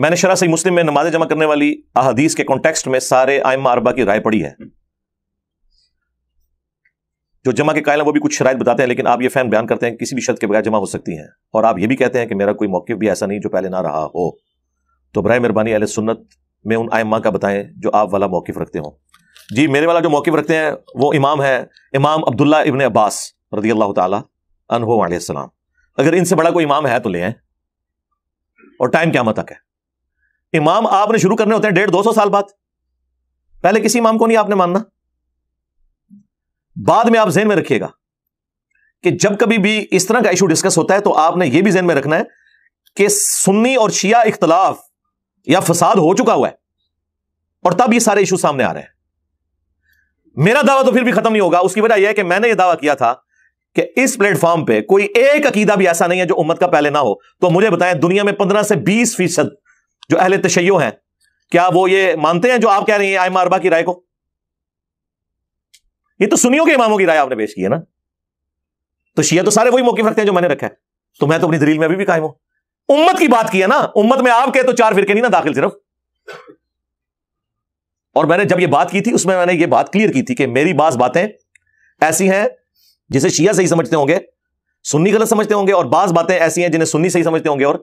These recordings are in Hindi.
मैंने शरा सही मुस्लिम में नमाजें जमा करने वाली अहदीस के कॉन्टेक्स्ट में सारे आयम अरबा की राय पड़ी है जो जमा के कायल हैं वो भी कुछ शराय बताते हैं लेकिन आप ये फैन बयान करते हैं किसी भी शर्त के बगैर जमा हो सकती हैं और आप ये भी कहते हैं कि मेरा कोई मौके भी ऐसा नहीं जो पहले ना रहा हो तो बर मेहरबानी अल सुन्नत में उन आयमा का बताएं जो आप वाला मौक़ रखते हो जी मेरे वाला जो मौक़ रखते हैं वो इमाम है इमाम अब्दुल्ला इबन अब्बास रदी अल्लाह तहोसम अगर इनसे बड़ा कोई इमाम है तो ले आए और टाइम क्या तक है इमाम आपने शुरू करने होते हैं डेढ़ दो सौ साल बाद पहले किसी इमाम को नहीं आपने मानना बाद में आप जेन में रखिएगा कि जब कभी भी इस तरह का इशू डिस्कस होता है तो आपने यह भी जेन में रखना है कि सुन्नी और शिया इख्तलाफ या फसाद हो चुका हुआ है और तब ये सारे इशू सामने आ रहे हैं मेरा दावा तो फिर भी खत्म नहीं होगा उसकी वजह यह है कि मैंने यह दावा किया था कि इस प्लेटफॉर्म पे कोई एक अकीदा भी ऐसा नहीं है जो उम्मत का पहले ना हो तो मुझे बताएं दुनिया में पंद्रह से बीस फीसद जो अहले तशैयो हैं क्या वो ये मानते हैं जो आप कह रही हैं आयमा अरबा की राय को ये तो सुनियो के इमामों की राय आपने पेश की है ना तो शिया तो सारे वही मौके रखते हैं जो मैंने रखा है तो मैं तो अपनी दलील में अभी भी कायम हूं उम्मत की बात की है ना उम्मत में आप कहे तो चार फिरके नहीं ना दाखिल सिर्फ और मैंने जब ये बात की थी उसमें मैंने ये बात क्लियर की थी कि मेरी बास बातें ऐसी हैं जिसे शिया सही समझते होंगे सुन्नी गलत समझते होंगे और बास बातें ऐसी हैं जिन्हें सुन्नी सही समझते होंगे और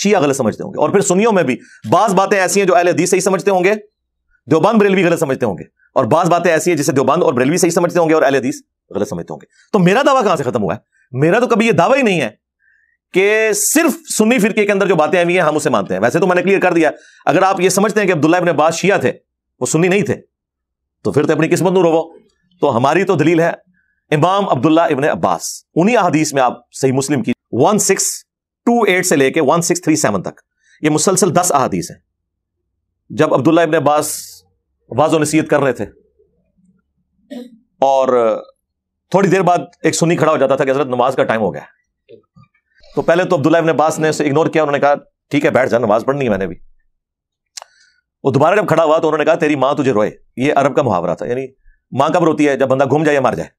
शिया गलत समझते होंगे और फिर सुनियों में भी बाज बातें ऐसी हैं जो अहल हदीस सही समझते होंगे देवबंद बरेलवी गलत समझते होंगे और बाज बातें ऐसी हैं जिसे देवबंद और बरेलवी सही समझते होंगे और अहल हदीस गलत समझते होंगे तो मेरा दावा कहां से खत्म हुआ है मेरा तो कभी यह दावा ही नहीं है कि सिर्फ सुन्नी फिरके के अंदर जो बातें आई हैं हम उसे मानते हैं वैसे तो मैंने क्लियर कर दिया अगर आप ये समझते हैं कि अब्दुल्ला इबन अब्बास शिया थे वो सुन्नी नहीं थे तो फिर तो अपनी किस्मत नूर रोवो तो हमारी तो दलील है इमाम अब्दुल्ला इबन अब्बास उन्हीं अहदीस में आप सही मुस्लिम की वन सिक्स टू एट से लेकर वन सिक्स थ्री सेवन तक ये मुसलसल दस अहादीस हैं जब अब्दुल्ला इबन अब्बास वाजो नसीहत कर रहे थे और थोड़ी देर बाद एक सुनी खड़ा हो जाता था कि हजरत नमाज का टाइम हो गया तो पहले तो अब्दुल्ला इबन अब्बास ने उसे इग्नोर किया उन्होंने कहा ठीक है बैठ जा नमाज पढ़नी है मैंने भी वो दोबारा जब खड़ा हुआ तो उन्होंने कहा तेरी माँ तुझे रोए ये अरब का मुहावरा था यानी माँ कब रोती है जब बंदा घूम जाए या मर जाए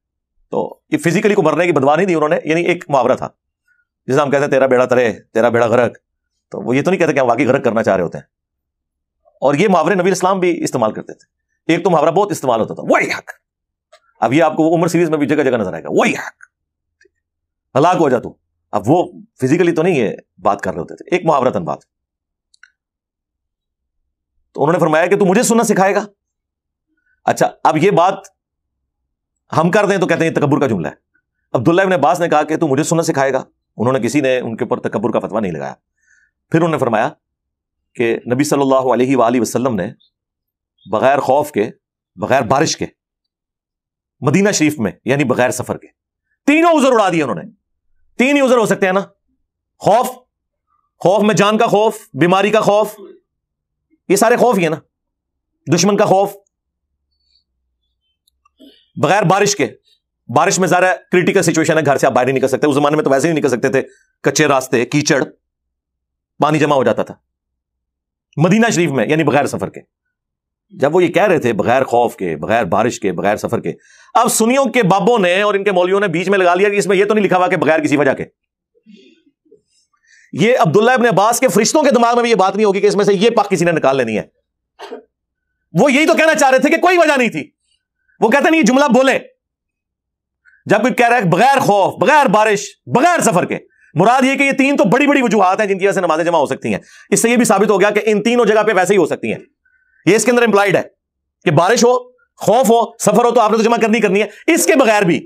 तो ये फिजिकली को मरने की बदवा नहीं दी उन्होंने यानी एक मुहावरा था जैसे हम कहते हैं तेरा बेड़ा तरे तेरा बेड़ा गरक तो वो ये तो नहीं कहते कि हम वाकई गरक करना चाह रहे होते हैं और ये मुहावरे नबी इस्लाम भी इस्तेमाल करते थे एक तो मुहावरा बहुत इस्तेमाल होता था वही हक अब ये आपको उम्र सीरीज में भी जगह जगह नजर आएगा वही हक हलाक हो जा तू अब वो फिजिकली तो नहीं ये बात कर रहे होते थे एक मुहावरतन बात तो उन्होंने फरमाया कि तू मुझे सुनना सिखाएगा अच्छा अब ये बात हम कर दें तो कहते हैं तकबर का जुमला है अब्दुल्ला इब्न अब्बास ने कहा कि तू मुझे सुनना सिखाएगा उन्होंने किसी ने उनके ऊपर तकबर का फतवा नहीं लगाया फिर उन्होंने फरमाया कि नबी सल्लल्लाहु अलैहि वसल्लम ने बगैर खौफ के बगैर बारिश के मदीना शरीफ में यानी बगैर सफर के तीनों उजर उड़ा दिए उन्होंने तीन ही उजर हो सकते हैं ना खौफ खौफ में जान का खौफ बीमारी का खौफ ये सारे खौफ ही है ना दुश्मन का खौफ बगैर बारिश के बारिश में ज्यादा क्रिटिकल सिचुएशन है घर से आप बाहर नहीं निकल सकते उस जमाने में तो वैसे ही निकल सकते थे कच्चे रास्ते कीचड़ पानी जमा हो जाता था मदीना शरीफ में यानी बगैर सफर के जब वो ये कह रहे थे बगैर खौफ के बगैर बारिश के बगैर सफर के अब सुनियों के बाबों ने और इनके मौलियों ने बीच में लगा लिया कि इसमें यह तो नहीं लिखा हुआ कि बगैर किसी वजह के ये अब्दुल्ला अपने अब्बास के फरिश्तों के दिमाग में भी ये बात नहीं होगी कि इसमें से ये पाक किसी ने निकाल लेनी है वो यही तो कहना चाह रहे थे कि कोई वजह नहीं थी वो कहते नहीं जुमला बोले जब कोई कह रहा है बगैर खौफ बगैर बारिश बगैर सफर के मुराद ये कि ये तीन तो बड़ी बड़ी वजूहत हैं जिनकी वजह से नमाजें जमा हो सकती हैं इससे ये भी साबित हो गया कि इन तीनों जगह पे वैसे ही हो सकती हैं ये इसके अंदर इंप्लाइड है कि बारिश हो खौफ हो सफर हो तो आपने तो जमा करनी करनी है इसके बगैर भी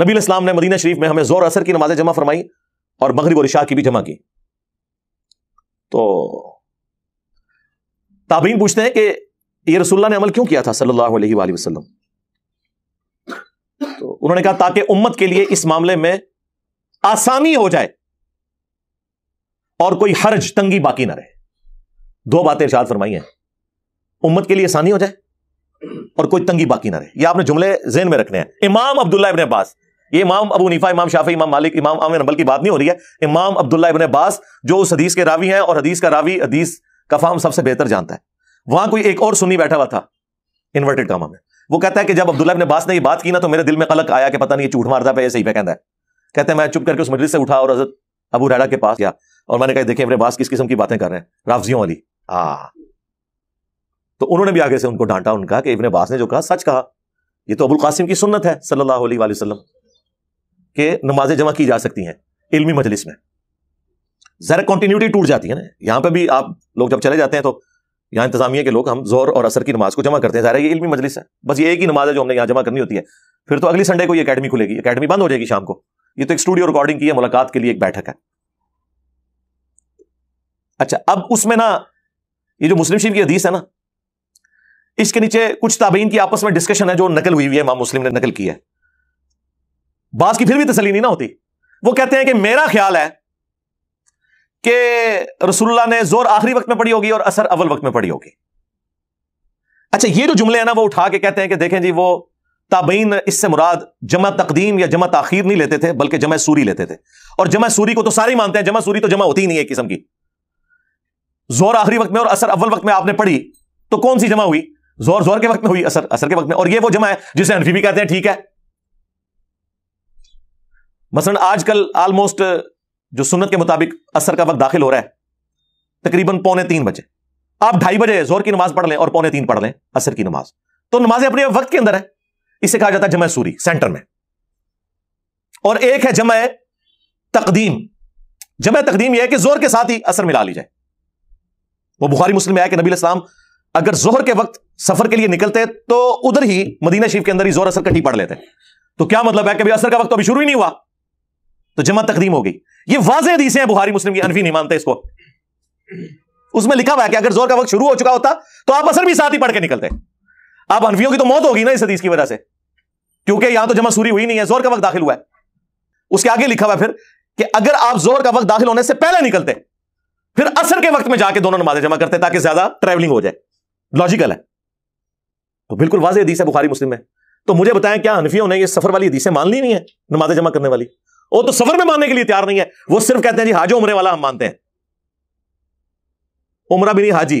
नबी इस्लाम ने मदीना शरीफ में हमें जोर असर की नमाजें जमा फरमाई और मगरब और शाह की भी जमा की तो ताबीन पूछते हैं कि ये रसुल्ला ने अमल क्यों किया था सल्लल्लाहु वसलम तो उन्होंने कहा ताकि उम्मत के लिए इस मामले में आसानी हो जाए और कोई हर्ज तंगी बाकी ना रहे दो बातें इर्शाद फरमाई हैं उम्मत के लिए आसानी हो जाए और कोई तंगी बाकी ना रहे ये आपने जुमले जेन में रखने हैं इमाम अब्दुल्ला इबन अब्बास ये इमाम अबू नीफा इमाम शाफी इमाम मालिक इमाम आमिर अम्बल की बात नहीं हो रही है इमाम अब्दुल्ला इबन अब्बास जो उस हदीस के रावी हैं और हदीस का रावी हदीस का फाहम सबसे बेहतर जानता है वहां कोई एक और सुनी बैठा हुआ था इन्वर्टेड कामा में वो कहता है कि जब अब्दुल्ला ने अब्बास ने ये बात की ना तो मेरे दिल में कलक आया कि पता नहीं चूठ मारता पे सही पे कहता है कहते हैं मैं चुप करके उस मजलिस से उठा और हजरत अबू रैडा के पास गया और मैंने कहा देखिए मेरे बास किस किस्म की बातें कर रहे हैं राफजियों वाली आ तो उन्होंने भी आगे से उनको डांटा उनका कि इबन बास ने जो कहा सच कहा ये तो अबुल कासिम की सुन्नत है सल्लल्लाहु अलैहि वसल्लम के नमाजें जमा की जा सकती हैं इल्मी मजलिस में जरा कंटिन्यूटी टूट जाती है ना यहां पर भी आप लोग जब चले जाते हैं तो यहाँ इंतजामिया के लोग हम जोर और असर की नमाज को जमा करते हैं ज़ाहिर ये इल्मी मजलिस है बस ये एक ही नमाज है जो हमने यहाँ जमा करनी होती है फिर तो अगली संडे को ये अकेडमी खुलेगी अकेडमी बंद हो जाएगी शाम को ये तो एक स्टूडियो रिकॉर्डिंग की है मुलाकात के लिए एक बैठक है अच्छा अब उसमें ना ये जो मुस्लिम शरीफ की हदीस है ना इसके नीचे कुछ ताबीन की आपस में डिस्कशन है जो नकल हुई हुई है इमाम मुस्लिम ने नकल की है बास की फिर भी तसली नहीं ना होती वो कहते हैं कि मेरा ख्याल है कि रसुल्ला ने जोर आखिरी वक्त में पड़ी होगी और असर अव्वल वक्त में पड़ी होगी अच्छा ये जो जुमले हैं ना वो उठा के कहते हैं कि देखें जी वो ताबीन इससे मुराद जमा तकदीम या जमा तखीर नहीं लेते थे बल्कि जमा सूरी लेते थे और जमा सूरी को तो सारे मानते हैं जमा सूरी तो जमा होती ही नहीं है किस्म की जोर आखिरी वक्त में और असर अव्वल वक्त में आपने पढ़ी तो कौन सी जमा हुई जोर जोर के वक्त में हुई असर असर के वक्त में और ये वो जमा है जिसे अनफी भी कहते हैं ठीक है मसलन आजकल ऑलमोस्ट जो सुन्नत के मुताबिक असर का वक्त दाखिल हो रहा है तकरीबन पौने तीन बजे आप ढाई बजे जोर की नमाज पढ़ लें और पौने तीन पढ़ लें असर की नमाज तो नमाजें अपने वक्त के अंदर है इसे कहा जाता है जमा सूरी सेंटर में और एक है जमा तकदीम जमा तकदीम यह है कि जोर के साथ ही असर मिला ली जाए वो बुखारी मुस्लिम में आया कि नबी इस्लाम अगर जोहर के वक्त सफर के लिए निकलते तो उधर ही मदीना शरीफ के अंदर ही जोर असर कटी पढ़ लेते तो क्या मतलब है कि असर का वक्त तो अभी शुरू ही नहीं हुआ तो जमा तकदीम हो गई ये वाजह हदीसें हैं बुहारी मुस्लिम की अनफी नहीं मानते इसको उसमें लिखा हुआ है कि अगर जोर का वक्त शुरू हो चुका होता तो आप असर भी साथ ही पढ़ के निकलते आप अनफियों की तो मौत होगी ना इस हदीस की वजह से क्योंकि यहां तो जमा सूरी हुई नहीं है जोर का वक्त दाखिल हुआ है उसके आगे लिखा हुआ फिर कि अगर आप जोर का वक्त दाखिल होने से पहले निकलते फिर असर के वक्त में जाके दोनों नमाजें जमा करते ताकि ज्यादा ट्रैवलिंग हो जाए लॉजिकल है तो बिल्कुल वाजह हदीस है बुखारी मुस्लिम में तो मुझे बताएं क्या हनफियों ने ये सफर वाली हदीसें मान ली नहीं है नमाजें जमा करने वाली वो तो सफर में मानने के लिए तैयार नहीं है वो सिर्फ कहते हैं जी हाजो उम्र वाला हम मानते हैं उमरा भी नहीं हाजी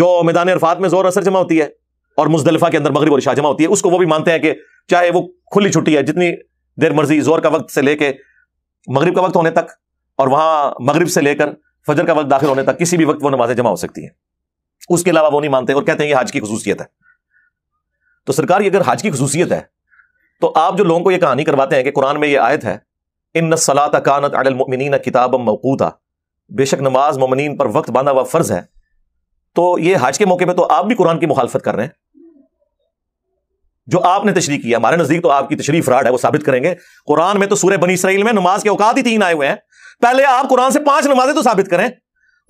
जो मैदान अरफात में जोर असर जमा होती है और मुस्तलफा के अंदर मगरब और शाह जमा होती है उसको वो भी मानते हैं कि चाहे वो खुली छुट्टी है जितनी देर मर्जी जोर का वक्त से लेके मगरब का वक्त होने तक और वहां मगरब से लेकर फजर का वक्त दाखिल होने तक किसी भी वक्त वो नमाजें जमा हो सकती हैं उसके अलावा वो नहीं मानते और कहते हैं ये हाज की खसूसियत है तो सरकार ये अगर हाज की खसूसियत है तो आप जो लोगों को ये कहानी करवाते हैं कि कुरान में ये आयत है इन सलात कानत अडलमिन किताब मवकूता बेशक नमाज ममिन पर वक्त बांधा हुआ फ़र्ज़ है तो ये हज के मौके पर तो आप भी कुरान की मुखालफत कर रहे हैं जो आपने तशरी की हमारे नज़दीक तो आपकी तशरी फ्राड है वो साबित करेंगे कुरान में तो सूर्य बनी इसराइल में नमाज के औकात ही तीन आए हुए हैं पहले आप कुरान से पांच नमाजें तो साबित करें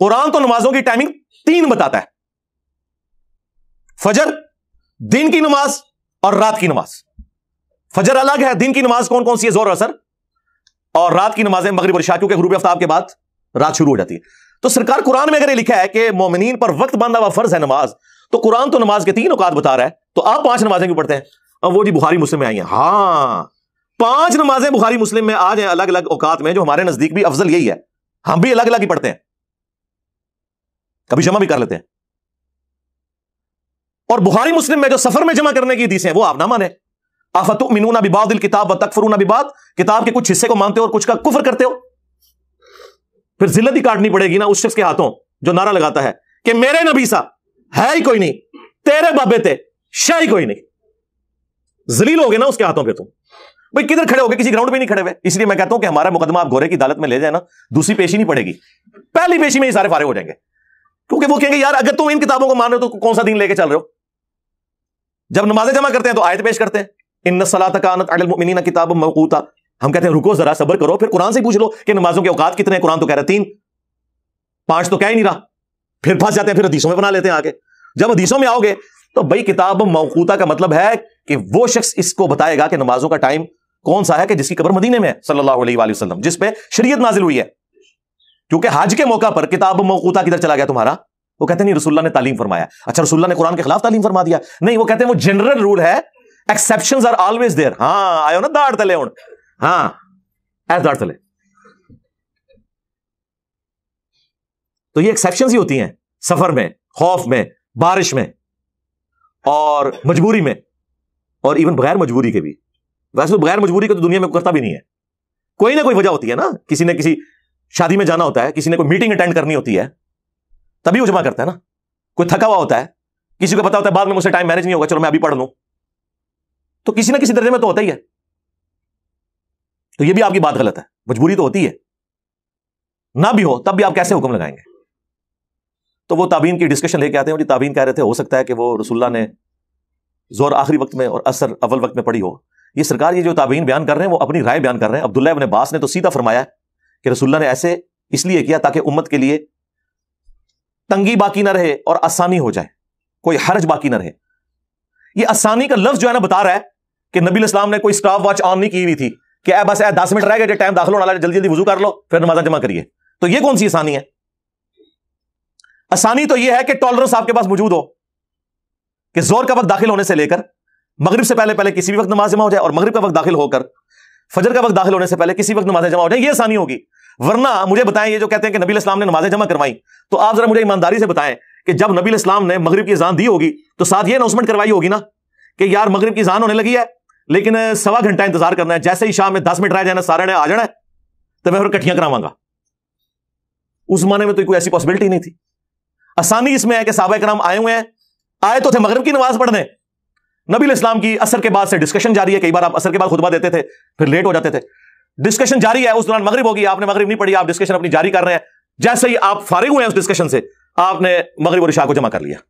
कुरान तो नमाजों की टाइमिंग तीन बताता है फजर दिन की नमाज और रात की नमाज फजर अलग है दिन की नमाज कौन कौन सी है जोर असर और रात की नमाजें मगरब शाह क्योंकि गरूब आफ्ताब के बाद रात शुरू हो जाती है तो सरकार कुरान में अगर ये लिखा है कि मोमिन पर वक्त बांधा हुआ फर्ज है नमाज तो कुरान तो नमाज के तीन औकात बता रहा है तो आप पांच नमाजें क्यों पढ़ते हैं अब वो जी बुखारी मुस्लिम में आई हैं हाँ पांच नमाजें बुखारी मुस्लिम में आ जाए अलग अलग औकात में जो हमारे नजदीक भी अफजल यही है हम भी अलग अलग ही पढ़ते हैं कभी जमा भी कर लेते हैं और बुखारी मुस्लिम में जो सफर में जमा करने की हदीसें वो आप ना माने आफत मिनूना बिबादिल किताब व तकफरूना बिबाद किताब के कुछ हिस्से को मानते हो और कुछ का कुफर करते हो फिर जिल्लत ही काटनी पड़ेगी ना उस शख्स के हाथों जो नारा लगाता है कि मेरे नबी सा है ही कोई नहीं तेरे बाबे थे शाह ही कोई नहीं जलील हो गए ना उसके हाथों पे तुम भाई किधर खड़े हो गए किसी ग्राउंड पे नहीं खड़े हुए इसलिए मैं कहता हूं कि हमारा मुकदमा आप गोरे की अदालत में ले जाए ना दूसरी पेशी नहीं पड़ेगी पहली पेशी में ही सारे फारे हो जाएंगे क्योंकि वो कहेंगे यार अगर तुम इन किताबों को मान रहे हो तो कौन सा दिन लेके चल रहे हो जब नमाजें जमा करते हैं तो आयत पेश करते हैं इन सलात कानतमिन किताब मकूता हम कहते हैं रुको जरा सबर करो फिर कुरान से पूछ लो कि नमाजों के औकात कितने कुरान तो कह रहा तीन पांच तो कह ही नहीं रहा फिर फंस जाते हैं फिर हदीसों में बना लेते हैं आगे जब हदीसों में आओगे तो भाई किताब मौकूता का मतलब है कि वो शख्स इसको बताएगा कि नमाजों का टाइम कौन सा है कि जिसकी कबर मदीने में है सल्लल्लाहु अलैहि वसल्लम जिस पे शरीयत नाजिल हुई है क्योंकि हज के मौका पर किताब मौकूता किधर चला गया तुम्हारा वो कहते नहीं रसुल्ला ने तालीम फरमाया अच्छा रसुल्ला ने कुरान के खिलाफ तालीम फरमा दिया नहीं वो कहते हैं वो जनरल रूल है एक्सेप्शन आर ऑलवेज देयर हाँ आयो ना दाड़ तले हूं हाँ ऐस दाड़ तले तो ये एक्सेप्शन ही होती हैं सफर में खौफ में बारिश में और मजबूरी में और इवन बगैर मजबूरी के भी वैसे तो बगैर मजबूरी के तो दुनिया में करता भी नहीं है कोई ना कोई वजह होती है ना किसी ने किसी शादी में जाना होता है किसी ने कोई मीटिंग अटेंड करनी होती है तभी वो जमा करता है ना कोई थका हुआ होता है किसी को पता होता है बाद में मुझसे टाइम मैनेज नहीं होगा चलो मैं अभी पढ़ लूं तो किसी ना किसी दर्जे में तो होता ही है तो ये भी आपकी बात गलत है मजबूरी तो होती है ना भी हो तब भी आप कैसे हुक्म लगाएंगे तो वो ताबीन की डिस्कशन लेके आते हैं जी ताबीन कह रहे थे हो सकता है कि वो रसुल्ला ने जोर आखिरी वक्त में और असर अव्वल वक्त में पड़ी हो ये सरकार ये जो ताबीन बयान कर रहे हैं वो अपनी राय बयान कर रहे हैं अब्दुल्ला अपने बास ने तो सीधा फरमाया कि रसुल्ला ने ऐसे इसलिए किया ताकि उम्मत के लिए तंगी बाकी ना रहे और आसानी हो जाए कोई हरज बाकी ना रहे ये आसानी का लफ्ज जो है ना बता रहा है कि नबी इस्लाम ने कोई स्टाफ वॉच ऑन नहीं की हुई थी कि ए बस ए दस मिनट रह गए टाइम दाखिल होना वाला जल्दी जल्दी वजू कर लो फिर नमाजा जमा करिए तो ये कौन सी आसानी है आसानी तो यह है कि टॉलरेंस आपके पास मौजूद हो कि जोर का वक्त दाखिल होने से लेकर मगरब से पहले पहले किसी भी वक्त नमाज जमा हो जाए और मगरब का वक्त दाखिल होकर फजर का वक्त दाखिल होने से पहले किसी वक्त नमाजें जमा हो जाए ये आसानी होगी वरना मुझे बताएं ये जो कहते हैं कि नबी इस्लाम ने नमाजें जमा करवाई तो आप जरा मुझे ईमानदारी से बताएं कि जब नबी इस्लाम ने मगरब की जान दी होगी तो साथ ये अनाउंसमेंट करवाई होगी ना कि यार मगरब की जान होने लगी है लेकिन सवा घंटा इंतजार करना है जैसे ही शाम में दस मिनट रह ਜਾਣਾ ने आ जाना है तो मैं फिर कट्ठिया करावगा उस जमाने में तो कोई ऐसी पॉसिबिलिटी नहीं थी आसानी इसमें है कि साहब कराम आए हुए हैं आए तो थे मगरब की नमाज पढ़ने नबी इस्लाम की असर के बाद से डिस्कशन जारी है कई बार आप असर के बाद खुतबा देते थे फिर लेट हो जाते थे डिस्कशन जारी है उस दौरान मगरब होगी आपने मगरब नहीं पढ़ी आप डिस्कशन अपनी जारी कर रहे हैं जैसे ही आप फारिग हुए हैं उस डिस्कशन से आपने मगरब और शाह को जमा कर लिया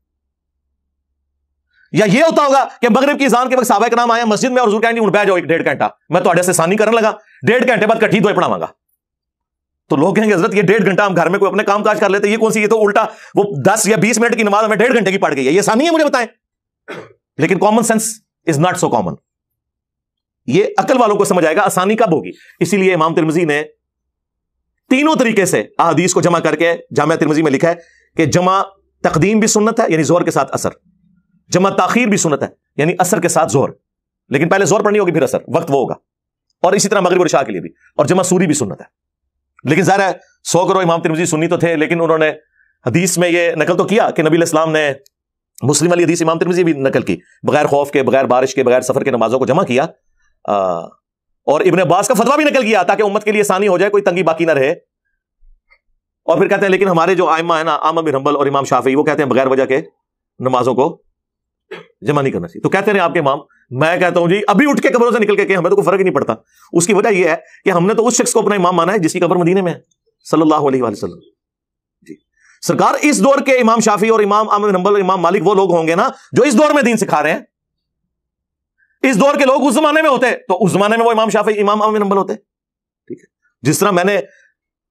या ये होता होगा कि मगरब की जान के वक्त साबा का नाम आया मस्जिद में और हजूर उठ उठा जाओ एक डेढ़ घंटा मैं तो से सानी करने लगा डेढ़ घंटे बाद कठी धोए पढ़ावांगा तो लोग कहेंगे हजरत ये डेढ़ घंटा हम घर में कोई अपने काम काज कर लेते ये कौन सी ये तो उल्टा वो दस या बीस मिनट की नमाज हमें डेढ़ घंटे की पड़ गई है ये सानी है मुझे बताएं लेकिन common sense is not so common ये अकल वालों को समझ आएगा आसानी कब होगी इसीलिए इमाम तिरमजी ने तीनों तरीके से अहदीस को जमा करके जामिया तिरमजी में लिखा है कि जमा तकदीम भी सुन्नत है यानी जोर के साथ असर जमा ताखिर भी सुनता है यानी असर के साथ जोर लेकिन पहले जोर पड़नी होगी फिर असर वक्त वो होगा और इसी तरह मगरब शाह के लिए भी और जमा सूरी भी सुनत है लेकिन ज़ाहिर है सौ करो इमाम तिरमजी सुनी तो थे लेकिन उन्होंने हदीस में ये नकल तो किया कि नबी इस्लाम ने मुस्लिम वाली हदीस इमाम तिरमजी भी नकल की बगैर खौफ के बगैर बारिश के बगैर सफर के नमाजों को जमा किया आ, और इबन अब्बास का फतवा भी नकल किया ताकि उम्मत के लिए आसानी हो जाए कोई तंगी बाकी ना रहे और फिर कहते हैं लेकिन हमारे जो आयमा है ना आम बिन हम्बल और इमाम शाफी वो कहते हैं बगैर वजह के नमाजों को जमा नहीं करना चाहिए तो कहते रहे आपके इमाम मैं कहता हूं जी अभी उठ के कब्रों से निकल के हमें तो कोई फर्क नहीं पड़ता उसकी वजह यह है कि हमने तो उस शख्स को अपना इमाम माना है जिसकी कब्र मदीने में है सल्लल्लाहु जी सरकार इस दौर के इमाम शाफी और इमाम अहमद नंबल और इमाम मालिक वो लोग होंगे ना जो इस दौर में दीन सिखा रहे हैं इस दौर के लोग उस जमाने में होते तो उस जमाने में वो इमाम शाफी इमाम अहमद नंबल होते ठीक है जिस तरह मैंने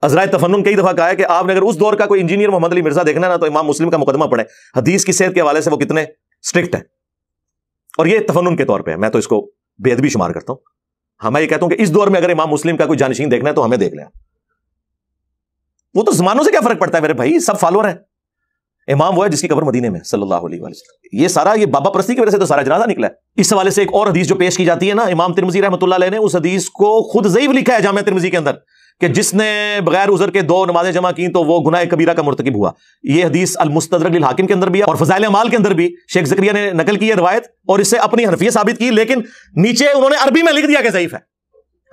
अजरा तफन कई दफा कहा है कि आपने अगर उस दौर का कोई इंजीनियर मोहम्मद अली मिर्जा देखना ना तो इमाम मुस्लिम का मुकदमा पड़े हदीस की सेहत के हवाले से वो कितने स्ट्रिक्ट है और ये तफन के तौर पे है मैं तो इसको बेदबी शुमार करता हूं हाँ मैं ये कहता हूं कि इस दौर में अगर इमाम मुस्लिम का कोई जानशीन देखना है तो हमें देख लें वो तो जमानों से क्या फर्क पड़ता है मेरे भाई सब फॉलोअर है इमाम वो है जिसकी कबर मदीने में सल्लल्लाहु अलैहि वसल्लम ये सारा ये बाबा प्रस्ती की वजह से तो सारा जनाजा निकला है इस हवाले से एक और हदीस जो पेश की जाती है ना इमाम तिरमजी रहमतुल्लाह ने उस हदीस को खुद जईब लिखा है जामिया तिरमजी के अंदर कि जिसने बगैर उजर के दो नमाजें जमा की तो वो गुनाह कबीरा का मुर्तकब हुआ यह हदीस अल अलमुस्तरक हाकिम के अंदर भी है और फजाइल माल के अंदर भी शेख जक्रिया ने नकल की है रिवायत और इससे अपनी हनफियत साबित की लेकिन नीचे उन्होंने अरबी में लिख दिया कि जयीफ है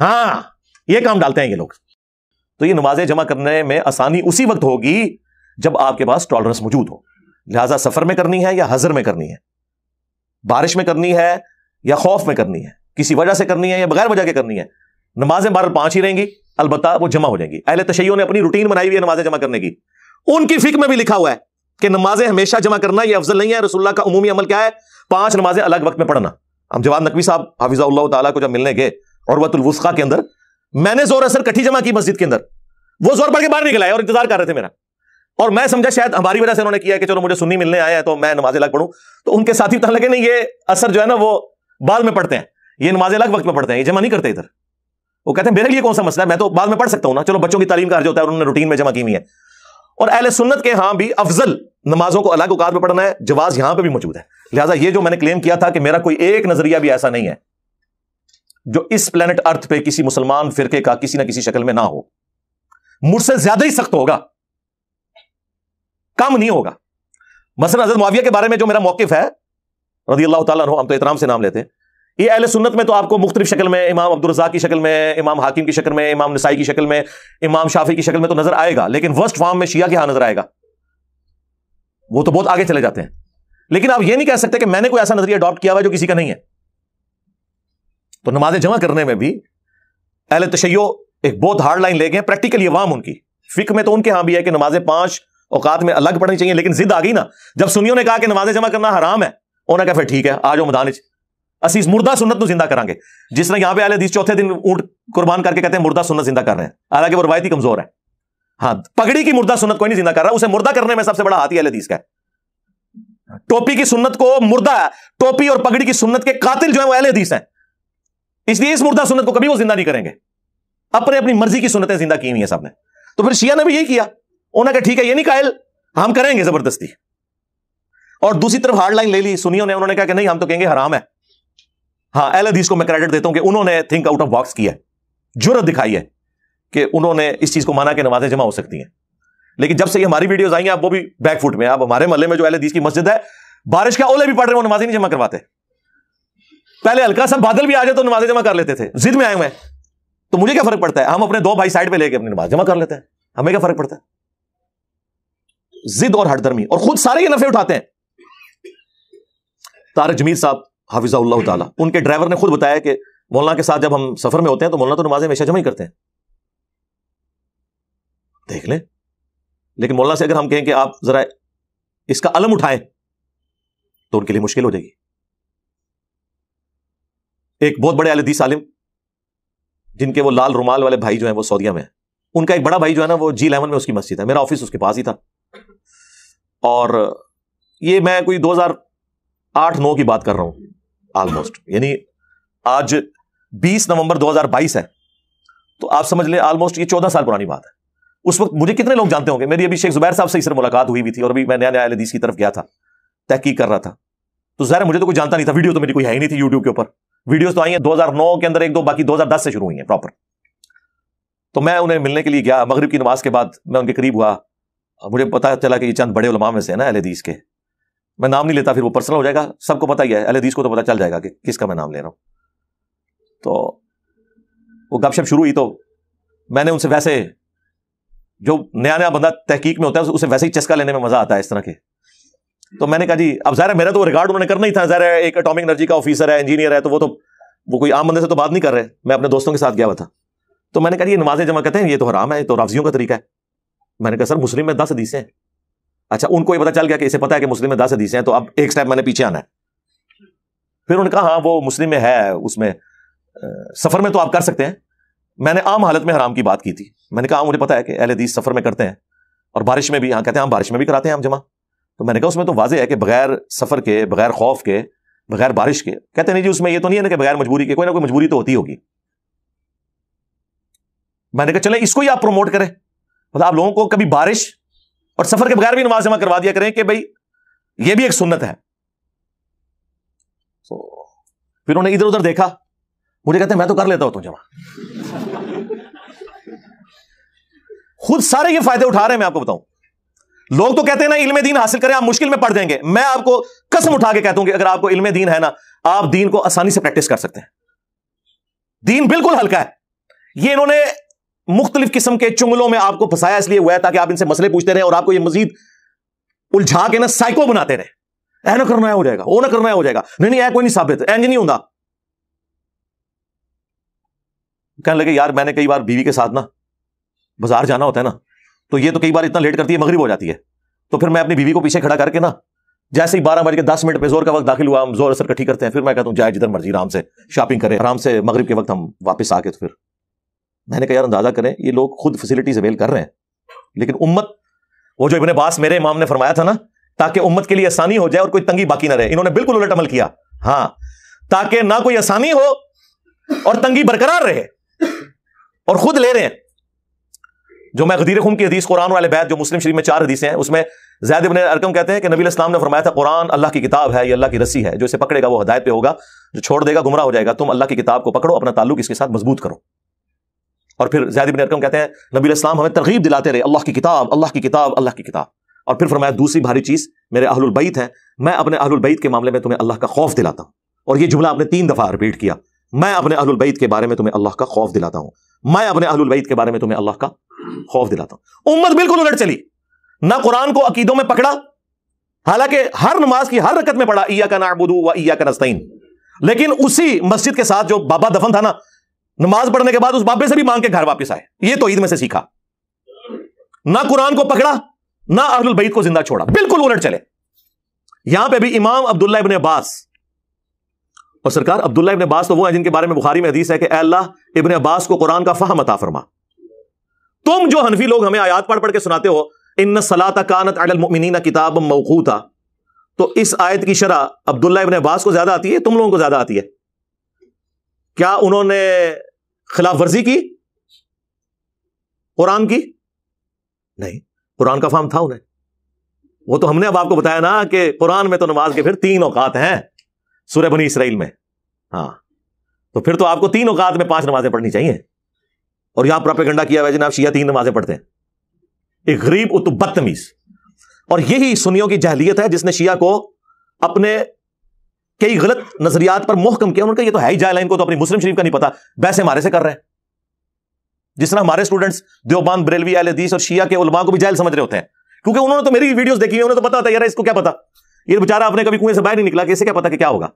हाँ यह काम डालते हैं ये लोग तो ये नमाजें जमा करने में आसानी उसी वक्त होगी जब आपके पास टॉलरेंस मौजूद हो लिहाजा सफर में करनी है या हजर में करनी है बारिश में करनी है या खौफ में करनी है किसी वजह से करनी है या बगैर वजह के करनी है नमाजें बारह पांच ही रहेंगी अलबत् वो जमा हो जाएंगी अहले तशैयों ने अपनी रूटीन बनाई हुई है नमाजें जमा करने की उनकी फिक में भी लिखा हुआ है कि नमाजें हमेशा जमा करना यह अफजल नहीं है रसुल्ला का अमूमी अमल क्या है पांच नमाजें अलग वक्त में पढ़ना हम जवाब नकवी साहब हाफिजाउल्ला तला को जब मिलने गए और वतुलवस्खा के अंदर मैंने जोर असर कट्ठी जमा की मस्जिद के अंदर वो जोर पढ़ के बाहर निकला है और इंतजार कर रहे थे मेरा और मैं समझा शायद हमारी वजह से उन्होंने किया कि चलो मुझे सुन्नी मिलने आया है तो मैं नमाजें अलग पढ़ूं तो उनके साथी पता लगे नहीं ये असर जो है ना वो बाद में पढ़ते हैं ये नमाजें अलग वक्त में पढ़ते हैं ये जमा नहीं करते इधर वो कहते हैं मेरे लिए कौन सा मसला है मैं तो बाद में पढ़ सकता हूं ना चलो बच्चों की तालीम का अर्ज होता है उन्होंने रूटीन में जमा की हुई है और अहल सुन्नत के हाँ भी अफजल नमाजों को अलग उकात में पढ़ना है जवाज यहां पर भी मौजूद है लिहाजा ये जो मैंने क्लेम किया था कि मेरा कोई एक नजरिया भी ऐसा नहीं है जो इस प्लेनेट अर्थ पे किसी मुसलमान फिरके का किसी ना किसी शक्ल में ना हो मुझसे ज्यादा ही सख्त होगा कम नहीं होगा मसला हजरत मुआविया के बारे में जो मेरा मौकफ है रजी अल्लाह तुम तो इतराम से नाम लेते हैं ये अहल सुन्नत में तो आपको मुख्तलिफ शक्ल में इमाम अब्दुलरजा की शक्ल में इमाम हाकिम की शक्ल में इमाम नसाई की शक्ल में इमाम शाफी की शक्ल में तो नजर आएगा लेकिन वर्स्ट फॉर्म में शिया के यहां नजर आएगा वो तो बहुत आगे चले जाते हैं लेकिन आप ये नहीं कह सकते कि मैंने कोई ऐसा नजरिया अडॉप्ट किया हुआ जो किसी का नहीं है तो नमाजें जमा करने में भी अहल तशैयो एक बहुत हार्ड लाइन ले गए प्रैक्टिकली अवाम उनकी फिक्र में तो उनके यहां भी है कि नमाजें पांच औकात में अलग पढ़नी चाहिए लेकिन जिद आ गई ना जब सुनियों ने कहा कि नमाजें जमा करना हराम है उन्होंने कहा फिर ठीक है आ जाओ मैदान ਅਸੀਂ मुर्दा ਮੁਰਦਾ को जिंदा ਜ਼ਿੰਦਾ जिस तरह यहां पर ਪੇ ਆਲੇ ਹਦੀਸ ਚੌਥੇ ਦਿਨ ਊਂਟ ਕੁਰਬਾਨ कहते हैं मुर्दा सुनत जिंदा कर रहे हैं हालांकि वो रवायती कमजोर है हाँ पगड़ी की मुर्दा सुनत कोई नहीं जिंदा कर रहा उसे मुर्दा करने में सबसे बड़ा हाथी अल हदीस का है टोपी की सुन्नत को मुर्दा टोपी और पगड़ी की सुन्नत के कातिल जो है वो अहले हदीस हैं इसलिए इस मुर्दा सुन्नत को कभी वो जिंदा नहीं करेंगे अपने अपनी मर्जी की सुन्नतें जिंदा की हुई है सबने तो फिर शिया ने भी यही किया उन्होंने कहा ठीक है ये नहीं कायल हम करेंगे जबरदस्ती और दूसरी तरफ हार्ड लाइन ले ली सुनियो ने उन्होंने कहा कि नहीं हम तो कहेंगे हराम है हाँ एल हदीस को मैं क्रेडिट देता हूं कि उन्होंने थिंक आउट ऑफ बॉक्स किया जरूरत दिखाई है कि उन्होंने इस चीज को माना कि नमाजें जमा हो सकती हैं लेकिन जब से ये हमारी वीडियोस आई हैं आप वो भी बैकफुट में आप हमारे महल्ले में जो एल की मस्जिद है बारिश का ओले भी पड़ रहे वो नमाजें नहीं जमा करवाते पहले हल्का सा बादल भी आ जाए तो नमाजें जमा कर लेते थे जिद में आए हुए हैं तो मुझे क्या फर्क पड़ता है हम अपने दो भाई साइड पर लेके अपनी नमाज जमा कर लेते हैं हमें क्या फर्क पड़ता है जिद और हटदर्मी और खुद सारे ये नफे उठाते हैं तारक जमीर साहब हाफिजा तला उनके ड्राइवर ने खुद बताया कि मौलाना के साथ जब हम सफर में होते हैं तो मौलाना तो नमाजें हमेशा जमा ही करते हैं देख लें लेकिन मौलाना से अगर हम कहें कि आप जरा इसका अलम उठाएं तो उनके लिए मुश्किल हो जाएगी एक बहुत बड़े अलदी सालिम जिनके वो लाल रुमाल वाले भाई जो है वो सऊदिया में है उनका एक बड़ा भाई जो है ना वो जी इलेवन में उसकी मस्जिद है मेरा ऑफिस उसके पास ही था और ये मैं कोई 2008-9 की बात कर रहा हूं ऑलमोस्ट यानी आज 20 नवंबर 2022 है तो आप समझ लें ऑलमोस्ट ये 14 साल पुरानी बात है उस वक्त मुझे कितने लोग जानते होंगे मेरी अभी शेख जुबैर साहब से इस मुलाकात हुई हुई थी और अभी मैं नया नया की तरफ गया था तहकीक कर रहा था तो जहर मुझे तो कोई जानता नहीं था वीडियो तो मेरी कोई है ही नहीं थी यूट्यूब के ऊपर वीडियोस तो आई हैं 2009 के अंदर एक दो बाकी 2010 से शुरू हुई हैं प्रॉपर तो मैं उन्हें मिलने के लिए गया मगरब की नमाज के बाद मैं उनके करीब हुआ मुझे पता चला कि ये चंद बड़े उलमा में से ना अहदीस के मैं नाम नहीं लेता फिर वो पर्सनल हो जाएगा सबको पता ही है अल हदीस को तो पता चल जाएगा कि किसका मैं नाम ले रहा हूं तो वो गपशप शुरू हुई तो मैंने उनसे वैसे जो नया नया बंदा तहकीक में होता है उसे वैसे ही चस्का लेने में मजा आता है इस तरह के तो मैंने कहा जी अब जहरा मेरा तो रिकॉर्ड उन्होंने करना ही था जहरा एक अटोमिक एनर्जी का ऑफिसर है इंजीनियर है तो वो तो वो कोई आम बंदे से तो बात नहीं कर रहे मैं अपने दोस्तों के साथ गया हुआ था तो मैंने कहा ये नमाजें जमा करते हैं ये तो हराम है ये तो रावजियों का तरीका है मैंने कहा सर मुस्लिम में दस हदीसें हैं अच्छा उनको ये पता चल गया कि इसे पता है कि मुस्लिम में दस हदीसें हैं तो अब एक स्टेप मैंने पीछे आना है फिर उन्होंने कहा हाँ वो मुस्लिम में है उसमें सफर में तो आप कर सकते हैं मैंने आम हालत में हराम की बात की थी मैंने कहा हाँ, मुझे पता है कि अहले हदीस सफर में करते हैं और बारिश में भी यहाँ कहते हैं हम हाँ, बारिश में भी कराते हैं हम जमा तो मैंने कहा उसमें तो वाजह है कि बगैर सफर के बगैर खौफ के बगैर बारिश के कहते नहीं जी उसमें यह तो नहीं है ना कि बगैर मजबूरी के कोई ना कोई मजबूरी तो होती होगी मैंने कहा चले इसको ही आप प्रमोट करें मतलब आप लोगों को कभी बारिश और सफर के बगैर भी नमाज जमा करवा दिया करें कि भाई यह भी एक सुन्नत है तो फिर उन्होंने इधर उधर देखा मुझे कहते मैं तो कर लेता हूं तू जमा खुद सारे ये फायदे उठा रहे हैं मैं आपको बताऊं लोग तो कहते हैं ना इल्म दीन हासिल करें आप मुश्किल में पड़ जाएंगे मैं आपको कसम उठा के कहता हूं कि अगर आपको इल्म दीन है ना आप दीन को आसानी से प्रैक्टिस कर सकते हैं दीन बिल्कुल हल्का है ये इन्होंने मुख्तलिफ किस्म के चुंगलों में आपको फंसाया इसलिए हुआ है ताकि आप इनसे मसले पूछते रहे और आपको यह मजीद उलझा के ना साइको बनाते रहे ऐ ना करना हो जाएगा वो ना करना हो जाएगा नहीं नहीं ऐ कोई नहीं साबित एंज नहीं होता कहने लगे यार मैंने कई बार बीवी के साथ ना बाजार जाना होता है ना तो ये तो कई बार इतना लेट करती है मगरिब हो जाती है तो फिर मैं अपनी बीवी को पीछे खड़ा करके ना जैसे ही बारह बज के दस मिनट पे जोर का वक्त दाखिल हुआ हम जोर असर इकट्ठी करते हैं फिर मैं कहता हूँ जाए जिधर मर्जी आराम से शॉपिंग करें आराम से मगरिब के वक्त हम वापस आके तो फिर मैंने कहा यार अंदाजा करें ये लोग खुद फैसिलिटीज अवेल कर रहे हैं लेकिन उम्मत वो जो इबन बास मेरे इमाम ने फरमाया था ना ताकि उम्मत के लिए आसानी हो जाए और कोई तंगी बाकी ना रहे इन्होंने बिल्कुल उलट अमल किया हाँ ताकि ना कोई आसानी हो और तंगी बरकरार रहे और खुद ले रहे हैं जो मैं गदीर खून की हदीस कुरान वाले बैत जो मुस्लिम शरीफ में चार हदीसें हैं उसमें जैद इबन अरकम कहते हैं कि नबी इस्लाम ने फरमाया था कुरान अल्लाह की किताब है ये अल्लाह की रस्सी है जो इसे पकड़ेगा वो हदायत पे होगा जो छोड़ देगा गुमराह हो जाएगा तुम अल्लाह की किताब को पकड़ो अपना ताल्लुक इसके साथ मजबूत करो और फिर ज्यादा बिन अरकम कहते हैं नबी इस्लाम हमें तरगीब दिलाते रहे अल्लाह की किताब अल्लाह की किताब अल्लाह की किताब और फिर फरमाया दूसरी भारी चीज़ मेरे अहलबैत हैं मैं अपने अहलबैत के मामले में तुम्हें अल्लाह का खौफ दिलाता हूँ और ये जुमला आपने तीन दफ़ा रिपीट किया मैं अपने अहलबैत के बारे में तुम्हें अल्लाह का खौफ दिलाता हूँ मैं अपने अहलबैत के बारे में तुम्हें अल्लाह का खौफ दिलाता हूँ उम्मत बिल्कुल उलट चली ना कुरान को अकीदों में पकड़ा हालांकि हर नमाज की हर रकत में पढ़ा इया का नाबुदू व इया का नस्तैन लेकिन उसी मस्जिद के साथ जो बाबा दफन था ना नमाज पढ़ने के बाद उस बाबे से भी मांग के घर वापस आए ये तो ईद में से सीखा ना कुरान को पकड़ा ना अहल बैत को जिंदा छोड़ा बिल्कुल उलट चले यहां पे भी इमाम अब्दुल्ला इबन अब्बास और सरकार अब्दुल्ला इबन अब्बास तो वो है जिनके बारे में बुखारी में हदीस है कि अल्लाह इबन अब्बास को कुरान का फाहम अता फरमा तुम जो हनफी लोग हमें आयात पढ़ पढ़ के सुनाते हो इन सलात कानत अडलमिन किताब था तो इस आयत की शरह अब्दुल्ला इबन अब्बास को ज्यादा आती है तुम लोगों को ज्यादा आती है क्या उन्होंने खिलाफ वर्जी की कुरान की नहीं कुरान का फार्म था उन्हें वो तो हमने अब आपको बताया ना कि कुरान में तो नमाज के फिर तीन औकात हैं सूर्य बनी इसराइल में हाँ तो फिर तो आपको तीन औकात में पांच नमाजें पढ़नी चाहिए और यहां प्रापेगंडा किया हुआ है जनाब शिया तीन नमाजें पढ़ते हैं एक गरीब उत बदतमीज और यही सुनियों की जहलियत है जिसने शिया को अपने कई गलत नजरियात पर मोहकम किया उनका ये तो है ही जायला इनको तो अपनी मुस्लिम शरीफ का नहीं पता वैसे हमारे से कर रहे हैं जिस तरह हमारे स्टूडेंट्स देवबान बरेलवी अल हदीस और शिया के उलमा को भी जायल समझ रहे होते हैं क्योंकि उन्होंने तो मेरी वीडियोस देखी है उन्हें तो पता होता है यार इसको क्या पता ये बेचारा आपने कभी कुएं से बाहर नहीं निकला कि इसे क्या पता कि क्या होगा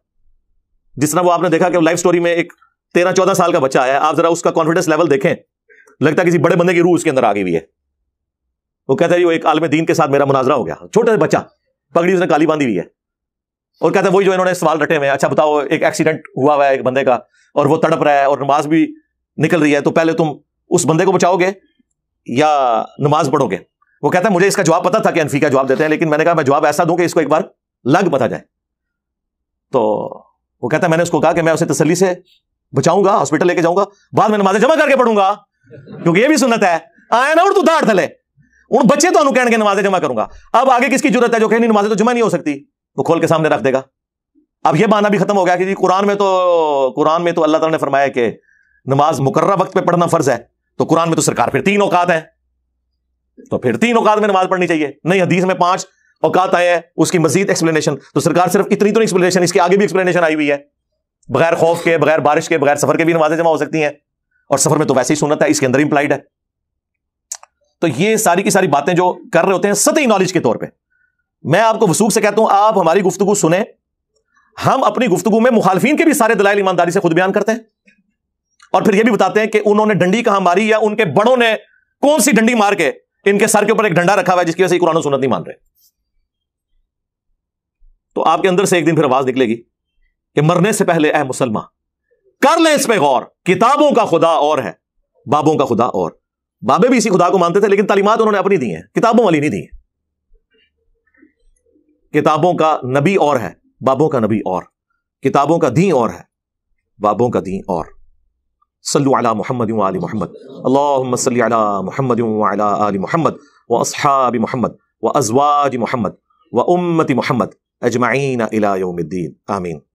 जिस तरह वो आपने देखा कि लाइफ स्टोरी में एक तेरह चौदह साल का बच्चा आया आप जरा उसका कॉन्फिडेंस लेवल देखें लगता है किसी बड़े बंदे की रूह उसके अंदर आ गई हुई है वो कहता है वो एक आलम दीन के साथ मेरा मुनाजरा हो गया छोटा सा बच्चा पगड़ी उसने काली बांधी हुई है और कहते हैं वही जो इन्होंने सवाल रटे हुए अच्छा बताओ एक एक्सीडेंट हुआ हुआ है एक बंदे का और वो तड़प रहा है और नमाज भी निकल रही है तो पहले तुम उस बंदे को बचाओगे या नमाज पढ़ोगे वो कहता है मुझे इसका जवाब पता था कि अनफी का जवाब देते हैं लेकिन मैंने कहा मैं जवाब ऐसा दूं कि इसको एक बार लग पता जाए तो वो कहता है मैंने उसको कहा कि मैं उसे तसली से बचाऊंगा हॉस्पिटल लेके जाऊंगा बाद में नमाजें जमा करके पढ़ूंगा क्योंकि ये भी सुनत है आया ना और तू दाड़ थले उन बच्चे तो कह नमाजें जमा करूंगा अब आगे किसकी जरूरत है जो कहीं नमाजें तो जमा नहीं हो सकती वो खोल के सामने रख देगा अब यह माना भी खत्म हो गया कि जी कुरान में तो कुरान में तो अल्लाह तला ने फरमाया कि नमाज मुकर्रा वक्त पे पढ़ना फर्ज है तो कुरान में तो सरकार फिर तीन औकात है तो फिर तीन औकात में नमाज पढ़नी चाहिए नहीं हदीस में पांच औकात आए हैं उसकी मजीद एक्सप्लेनेशन तो सरकार सिर्फ इतनी तो एक्सप्लेनेशन इसके आगे भी एक्सप्लेनेशन आई हुई है बगैर खौफ के बगैर बारिश के बगैर सफर के भी नमाजें जमा हो सकती हैं और सफर में तो वैसे ही सुनत है इसके अंदर इंप्लाइड है तो ये सारी की सारी बातें जो कर रहे होते हैं सतही नॉलेज के तौर पर मैं आपको वसूख से कहता हूं आप हमारी गुफ्तगु सुने हम अपनी गुफ्तगु में मुखालफिन के भी सारे दलाइल ईमानदारी से खुद बयान करते हैं और फिर यह भी बताते हैं कि उन्होंने डंडी कहां मारी या उनके बड़ों ने कौन सी डंडी मार के इनके सर के ऊपर एक डंडा रखा हुआ है जिसकी वजह से कुरान सुनत नहीं मान रहे तो आपके अंदर से एक दिन फिर आवाज निकलेगी कि मरने से पहले अह मुसलमान कर ले इस पर गौर किताबों का खुदा और है बाबों का खुदा और बाबे भी इसी खुदा को मानते थे लेकिन तालीमत उन्होंने अपनी दी है किताबों वाली नहीं दी है किताबों का नबी और है बाबों का नबी और किताबों का दी और है बाबों का दी और सल्लु अला मोहम्मद आली मोहम्मद अल्लाहुम्म सल्लि अला मोहम्मद अला आली मोहम्मद व असहाबी मोहम्मद व अजवाज मोहम्मद व उम्मती मोहम्मद अजमाइन अला यौमिद्दीन आमीन